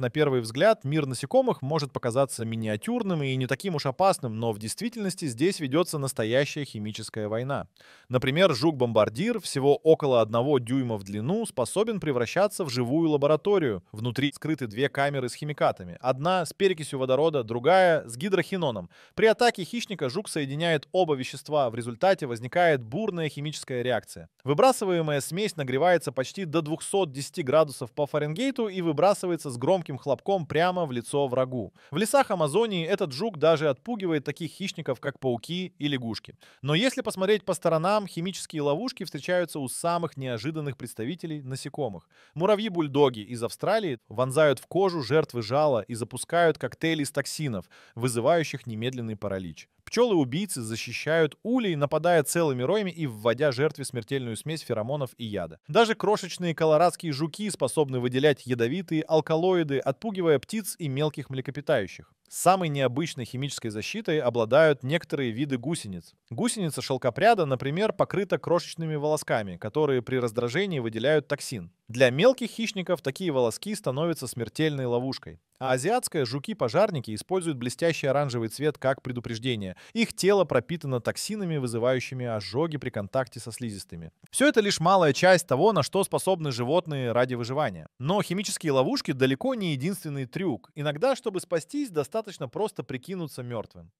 на первый взгляд мир насекомых может показаться миниатюрным и не таким уж опасным, но в действительности здесь ведется настоящая химическая война. Например, жук-бомбардир всего около одного дюйма в длину способен превращаться в живую лабораторию. Внутри скрыты две камеры с химикатами. Одна с перекисью водорода, другая с гидрохиноном. При атаке хищника жук соединяет оба вещества, в результате возникает бурная химическая реакция. Выбрасываемая смесь нагревается почти до 210 градусов по Фаренгейту и выбрасывается с громким громким хлопком прямо в лицо врагу. В лесах Амазонии этот жук даже отпугивает таких хищников, как пауки и лягушки. Но если посмотреть по сторонам, химические ловушки встречаются у самых неожиданных представителей насекомых. Муравьи-бульдоги из Австралии вонзают в кожу жертвы жала и запускают коктейли из токсинов, вызывающих немедленный паралич. Пчелы-убийцы защищают улей, нападая целыми роями и вводя жертве смертельную смесь феромонов и яда. Даже крошечные колорадские жуки способны выделять ядовитые алкалоиды, отпугивая птиц и мелких млекопитающих. Самой необычной химической защитой обладают некоторые виды гусениц. Гусеница шелкопряда, например, покрыта крошечными волосками, которые при раздражении выделяют токсин. Для мелких хищников такие волоски становятся смертельной ловушкой. А азиатские жуки-пожарники используют блестящий оранжевый цвет как предупреждение. Их тело пропитано токсинами, вызывающими ожоги при контакте со слизистыми. Все это лишь малая часть того, на что способны животные ради выживания. Но химические ловушки далеко не единственный трюк. Иногда, чтобы спастись, достаточно достаточно просто прикинуться мертвым.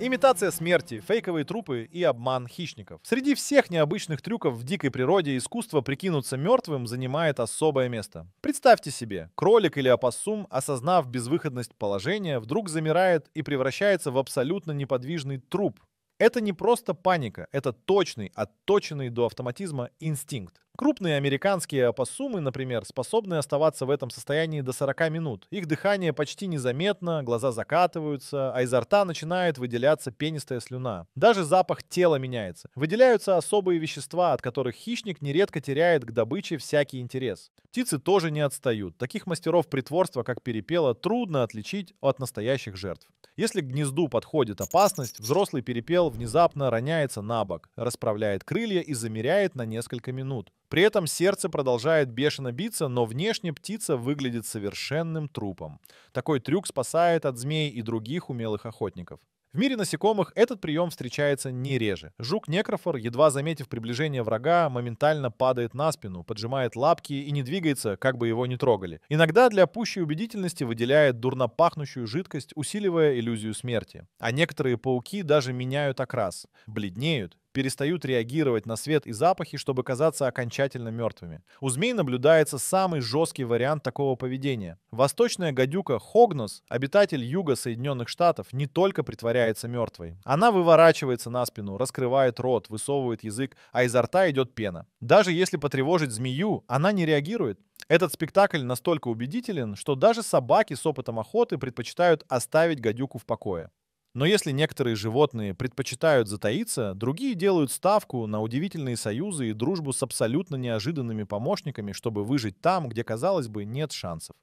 Имитация смерти, фейковые трупы и обман хищников. Среди всех необычных трюков в дикой природе искусство прикинуться мертвым занимает особое место. Представьте себе, кролик или опоссум, осознав безвыходность положения, вдруг замирает и превращается в абсолютно неподвижный труп. Это не просто паника, это точный, отточенный до автоматизма инстинкт. Крупные американские опоссумы, например, способны оставаться в этом состоянии до 40 минут. Их дыхание почти незаметно, глаза закатываются, а изо рта начинает выделяться пенистая слюна. Даже запах тела меняется. Выделяются особые вещества, от которых хищник нередко теряет к добыче всякий интерес. Птицы тоже не отстают. Таких мастеров притворства, как перепела, трудно отличить от настоящих жертв. Если к гнезду подходит опасность, взрослый перепел внезапно роняется на бок, расправляет крылья и замеряет на несколько минут. При этом сердце продолжает бешено биться, но внешне птица выглядит совершенным трупом. Такой трюк спасает от змей и других умелых охотников. В мире насекомых этот прием встречается не реже. Жук-некрофор, едва заметив приближение врага, моментально падает на спину, поджимает лапки и не двигается, как бы его ни трогали. Иногда для пущей убедительности выделяет дурнопахнущую жидкость, усиливая иллюзию смерти. А некоторые пауки даже меняют окрас, бледнеют, перестают реагировать на свет и запахи, чтобы казаться окончательно мертвыми. У змей наблюдается самый жесткий вариант такого поведения. Восточная гадюка Хогнос, обитатель юга Соединенных Штатов, не только притворяется мертвой. Она выворачивается на спину, раскрывает рот, высовывает язык, а изо рта идет пена. Даже если потревожить змею, она не реагирует. Этот спектакль настолько убедителен, что даже собаки с опытом охоты предпочитают оставить гадюку в покое. Но если некоторые животные предпочитают затаиться, другие делают ставку на удивительные союзы и дружбу с абсолютно неожиданными помощниками, чтобы выжить там, где, казалось бы, нет шансов.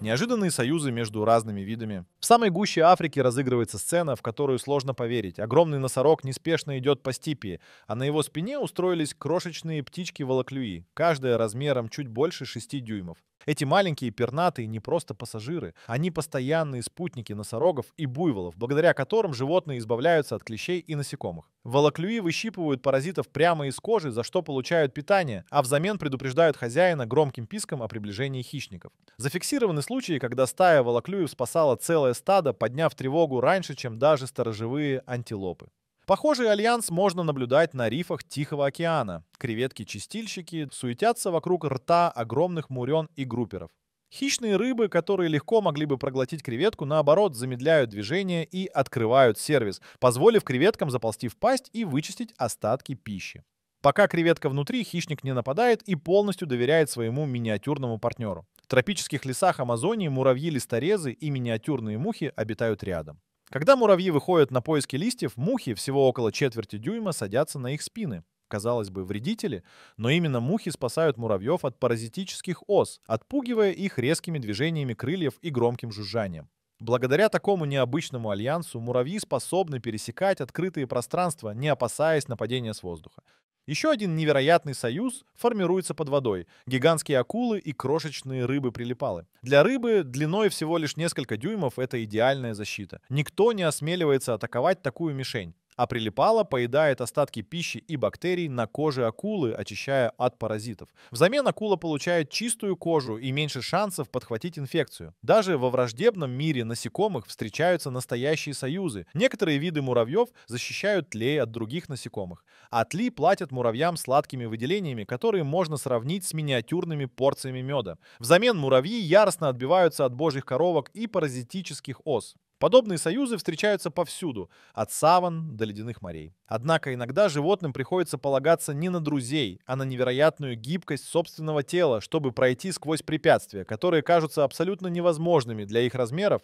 Неожиданные союзы между разными видами. В самой гуще Африки разыгрывается сцена, в которую сложно поверить. Огромный носорог неспешно идет по степи, а на его спине устроились крошечные птички-волоклюи, каждая размером чуть больше 6 дюймов. Эти маленькие пернатые не просто пассажиры, они постоянные спутники носорогов и буйволов, благодаря которым животные избавляются от клещей и насекомых. Волоклюи выщипывают паразитов прямо из кожи, за что получают питание, а взамен предупреждают хозяина громким писком о приближении хищников. Зафиксированы случаи, когда стая волоклюев спасала целое стадо, подняв тревогу раньше, чем даже сторожевые антилопы. Похожий альянс можно наблюдать на рифах Тихого океана. Креветки-чистильщики суетятся вокруг рта огромных мурен и групперов. Хищные рыбы, которые легко могли бы проглотить креветку, наоборот, замедляют движение и открывают сервис, позволив креветкам заползти в пасть и вычистить остатки пищи. Пока креветка внутри, хищник не нападает и полностью доверяет своему миниатюрному партнеру. В тропических лесах Амазонии муравьи-листорезы и миниатюрные мухи обитают рядом. Когда муравьи выходят на поиски листьев, мухи всего около четверти дюйма садятся на их спины. Казалось бы, вредители, но именно мухи спасают муравьев от паразитических ос, отпугивая их резкими движениями крыльев и громким жужжанием. Благодаря такому необычному альянсу муравьи способны пересекать открытые пространства, не опасаясь нападения с воздуха. Еще один невероятный союз формируется под водой. Гигантские акулы и крошечные рыбы-прилипалы. Для рыбы длиной всего лишь несколько дюймов это идеальная защита. Никто не осмеливается атаковать такую мишень а прилипала поедает остатки пищи и бактерий на коже акулы, очищая от паразитов. Взамен акула получает чистую кожу и меньше шансов подхватить инфекцию. Даже во враждебном мире насекомых встречаются настоящие союзы. Некоторые виды муравьев защищают тлей от других насекомых. А тли платят муравьям сладкими выделениями, которые можно сравнить с миниатюрными порциями меда. Взамен муравьи яростно отбиваются от божьих коровок и паразитических ос. Подобные союзы встречаются повсюду, от саван до ледяных морей. Однако иногда животным приходится полагаться не на друзей, а на невероятную гибкость собственного тела, чтобы пройти сквозь препятствия, которые кажутся абсолютно невозможными для их размеров.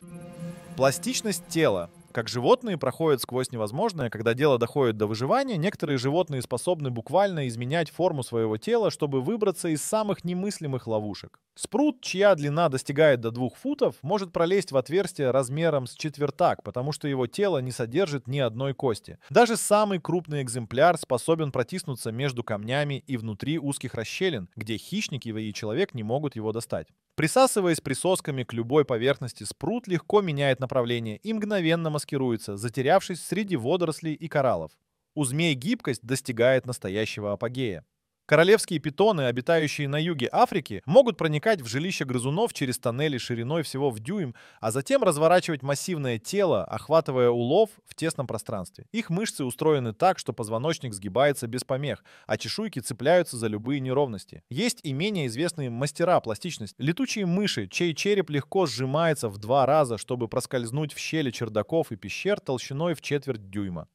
Пластичность тела как животные проходят сквозь невозможное, когда дело доходит до выживания, некоторые животные способны буквально изменять форму своего тела, чтобы выбраться из самых немыслимых ловушек. Спрут, чья длина достигает до двух футов, может пролезть в отверстие размером с четвертак, потому что его тело не содержит ни одной кости. Даже самый крупный экземпляр способен протиснуться между камнями и внутри узких расщелин, где хищник и человек не могут его достать. Присасываясь присосками к любой поверхности, спрут легко меняет направление и мгновенно маскируется, затерявшись среди водорослей и кораллов. У змей гибкость достигает настоящего апогея. Королевские питоны, обитающие на юге Африки, могут проникать в жилище грызунов через тоннели шириной всего в дюйм, а затем разворачивать массивное тело, охватывая улов в тесном пространстве. Их мышцы устроены так, что позвоночник сгибается без помех, а чешуйки цепляются за любые неровности. Есть и менее известные мастера пластичности. Летучие мыши, чей череп легко сжимается в два раза, чтобы проскользнуть в щели чердаков и пещер толщиной в четверть дюйма.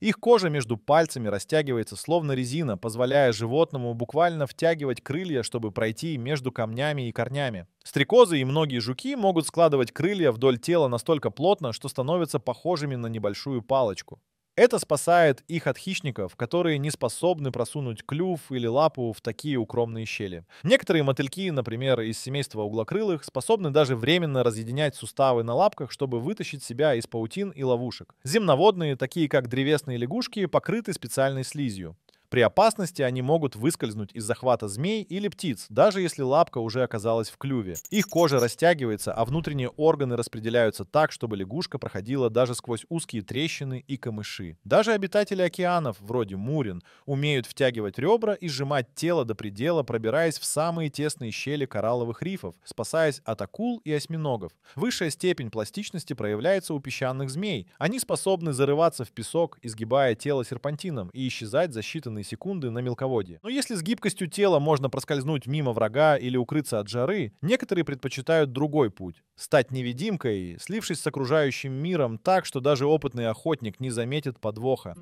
Их кожа между пальцами растягивается словно резина, позволяя животному буквально втягивать крылья, чтобы пройти между камнями и корнями. Стрекозы и многие жуки могут складывать крылья вдоль тела настолько плотно, что становятся похожими на небольшую палочку. Это спасает их от хищников, которые не способны просунуть клюв или лапу в такие укромные щели. Некоторые мотыльки, например, из семейства углокрылых, способны даже временно разъединять суставы на лапках, чтобы вытащить себя из паутин и ловушек. Земноводные, такие как древесные лягушки, покрыты специальной слизью. При опасности они могут выскользнуть из захвата змей или птиц, даже если лапка уже оказалась в клюве. Их кожа растягивается, а внутренние органы распределяются так, чтобы лягушка проходила даже сквозь узкие трещины и камыши. Даже обитатели океанов, вроде Мурин, умеют втягивать ребра и сжимать тело до предела, пробираясь в самые тесные щели коралловых рифов, спасаясь от акул и осьминогов. Высшая степень пластичности проявляется у песчаных змей. Они способны зарываться в песок, изгибая тело серпантином и исчезать за считанные считанные секунды на мелководье. Но если с гибкостью тела можно проскользнуть мимо врага или укрыться от жары, некоторые предпочитают другой путь — стать невидимкой, слившись с окружающим миром так, что даже опытный охотник не заметит подвоха.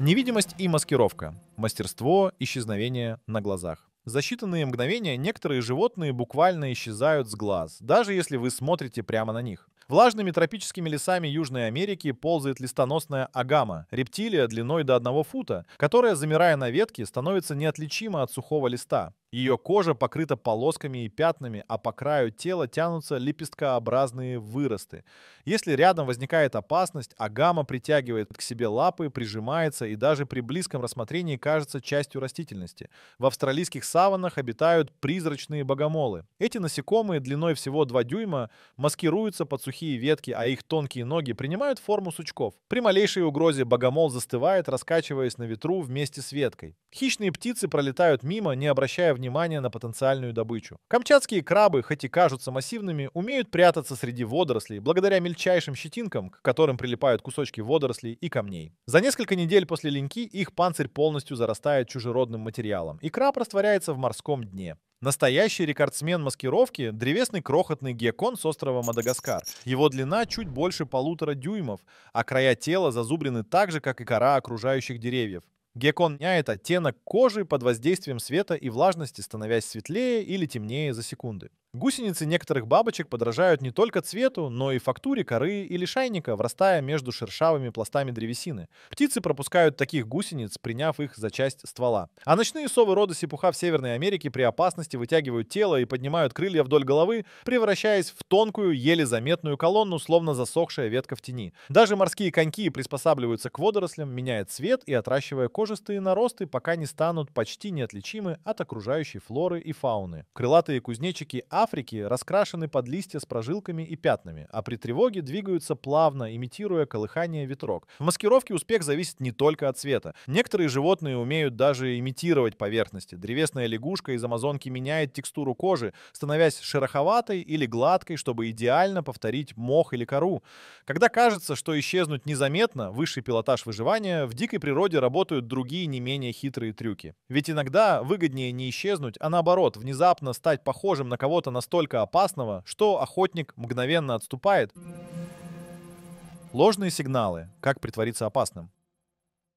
Невидимость и маскировка. Мастерство исчезновения на глазах. За считанные мгновения некоторые животные буквально исчезают с глаз, даже если вы смотрите прямо на них. Влажными тропическими лесами Южной Америки ползает листоносная агама, рептилия длиной до одного фута, которая, замирая на ветке, становится неотличима от сухого листа. Ее кожа покрыта полосками и пятнами, а по краю тела тянутся лепесткообразные выросты. Если рядом возникает опасность, агама притягивает к себе лапы, прижимается и даже при близком рассмотрении кажется частью растительности. В австралийских саванах обитают призрачные богомолы. Эти насекомые длиной всего 2 дюйма маскируются под сухие ветки, а их тонкие ноги принимают форму сучков. При малейшей угрозе богомол застывает, раскачиваясь на ветру вместе с веткой. Хищные птицы пролетают мимо, не обращая внимания внимание на потенциальную добычу. Камчатские крабы, хоть и кажутся массивными, умеют прятаться среди водорослей благодаря мельчайшим щетинкам, к которым прилипают кусочки водорослей и камней. За несколько недель после линьки их панцирь полностью зарастает чужеродным материалом, и краб растворяется в морском дне. Настоящий рекордсмен маскировки – древесный крохотный геккон с острова Мадагаскар. Его длина чуть больше полутора дюймов, а края тела зазубрены так же, как и кора окружающих деревьев. Геккон меняет оттенок кожи под воздействием света и влажности, становясь светлее или темнее за секунды. Гусеницы некоторых бабочек подражают не только цвету, но и фактуре коры или шайника, врастая между шершавыми пластами древесины. Птицы пропускают таких гусениц, приняв их за часть ствола. А ночные совы рода сипуха в Северной Америке при опасности вытягивают тело и поднимают крылья вдоль головы, превращаясь в тонкую, еле заметную колонну, словно засохшая ветка в тени. Даже морские коньки приспосабливаются к водорослям, меняя цвет и отращивая кожистые наросты, пока не станут почти неотличимы от окружающей флоры и фауны. Крылатые кузнечики – Африки раскрашены под листья с прожилками и пятнами, а при тревоге двигаются плавно, имитируя колыхание ветрок. В маскировке успех зависит не только от цвета. Некоторые животные умеют даже имитировать поверхности. Древесная лягушка из амазонки меняет текстуру кожи, становясь шероховатой или гладкой, чтобы идеально повторить мох или кору. Когда кажется, что исчезнуть незаметно, высший пилотаж выживания, в дикой природе работают другие не менее хитрые трюки. Ведь иногда выгоднее не исчезнуть, а наоборот, внезапно стать похожим на кого-то настолько опасного, что охотник мгновенно отступает. Ложные сигналы, как притвориться опасным.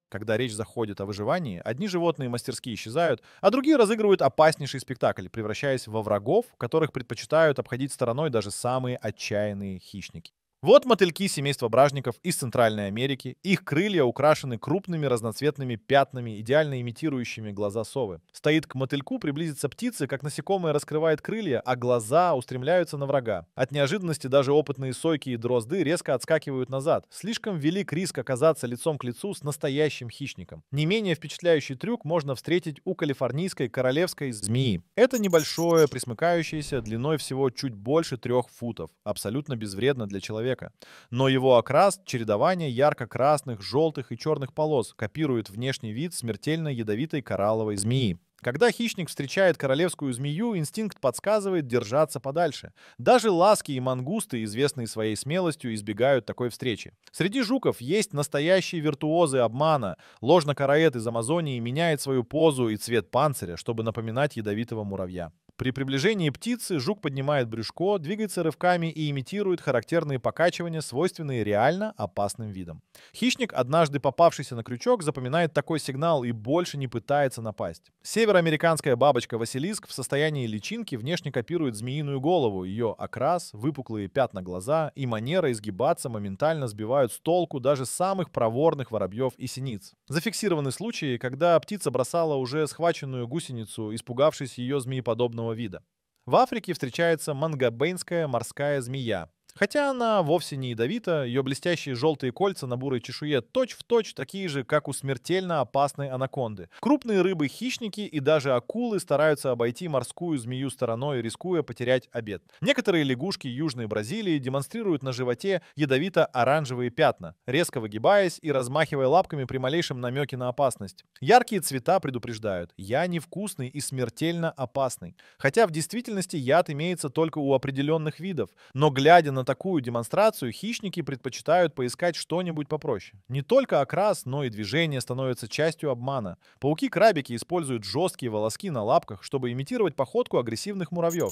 Когда речь заходит о выживании, одни животные мастерски исчезают, а другие разыгрывают опаснейший спектакль, превращаясь во врагов, которых предпочитают обходить стороной даже самые отчаянные хищники. Вот мотыльки семейства бражников из Центральной Америки. Их крылья украшены крупными разноцветными пятнами, идеально имитирующими глаза совы. Стоит к мотыльку приблизиться птицы, как насекомое раскрывает крылья, а глаза устремляются на врага. От неожиданности даже опытные сойки и дрозды резко отскакивают назад. Слишком велик риск оказаться лицом к лицу с настоящим хищником. Не менее впечатляющий трюк можно встретить у калифорнийской королевской змеи. Это небольшое, присмыкающееся, длиной всего чуть больше трех футов. Абсолютно безвредно для человека человека. Но его окрас — чередование ярко-красных, желтых и черных полос, копирует внешний вид смертельно ядовитой коралловой змеи. Когда хищник встречает королевскую змею, инстинкт подсказывает держаться подальше. Даже ласки и мангусты, известные своей смелостью, избегают такой встречи. Среди жуков есть настоящие виртуозы обмана. ложно Ложнокараэт из Амазонии меняет свою позу и цвет панциря, чтобы напоминать ядовитого муравья. При приближении птицы жук поднимает брюшко, двигается рывками и имитирует характерные покачивания, свойственные реально опасным видам. Хищник, однажды попавшийся на крючок, запоминает такой сигнал и больше не пытается напасть. Североамериканская бабочка Василиск в состоянии личинки внешне копирует змеиную голову. Ее окрас, выпуклые пятна глаза и манера изгибаться моментально сбивают с толку даже самых проворных воробьев и синиц. Зафиксированы случаи, когда птица бросала уже схваченную гусеницу, испугавшись ее змееподобного вида. В Африке встречается мангобейнская морская змея, Хотя она вовсе не ядовита, ее блестящие желтые кольца на бурой чешуе точь-в-точь точь такие же, как у смертельно опасной анаконды. Крупные рыбы-хищники и даже акулы стараются обойти морскую змею стороной, рискуя потерять обед. Некоторые лягушки Южной Бразилии демонстрируют на животе ядовито-оранжевые пятна, резко выгибаясь и размахивая лапками при малейшем намеке на опасность. Яркие цвета предупреждают «я невкусный и смертельно опасный». Хотя в действительности яд имеется только у определенных видов, но глядя на такую демонстрацию хищники предпочитают поискать что-нибудь попроще. Не только окрас, но и движение становится частью обмана. Пауки-крабики используют жесткие волоски на лапках, чтобы имитировать походку агрессивных муравьев.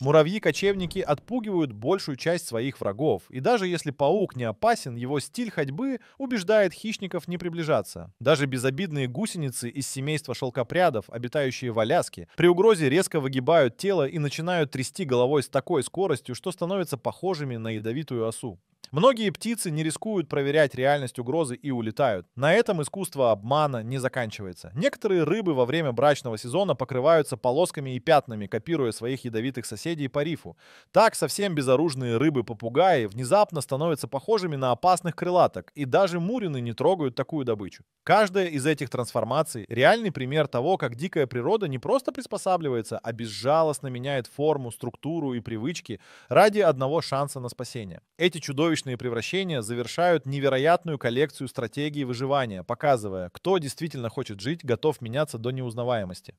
Муравьи-кочевники отпугивают большую часть своих врагов, и даже если паук не опасен, его стиль ходьбы убеждает хищников не приближаться. Даже безобидные гусеницы из семейства шелкопрядов, обитающие в Аляске, при угрозе резко выгибают тело и начинают трясти головой с такой скоростью, что становятся похожими на ядовитую осу. Многие птицы не рискуют проверять реальность угрозы и улетают. На этом искусство обмана не заканчивается. Некоторые рыбы во время брачного сезона покрываются полосками и пятнами, копируя своих ядовитых соседей по рифу. Так совсем безоружные рыбы-попугаи внезапно становятся похожими на опасных крылаток, и даже мурины не трогают такую добычу. Каждая из этих трансформаций — реальный пример того, как дикая природа не просто приспосабливается, а безжалостно меняет форму, структуру и привычки ради одного шанса на спасение. Эти чудовищные чудовищные превращения завершают невероятную коллекцию стратегий выживания, показывая, кто действительно хочет жить, готов меняться до неузнаваемости.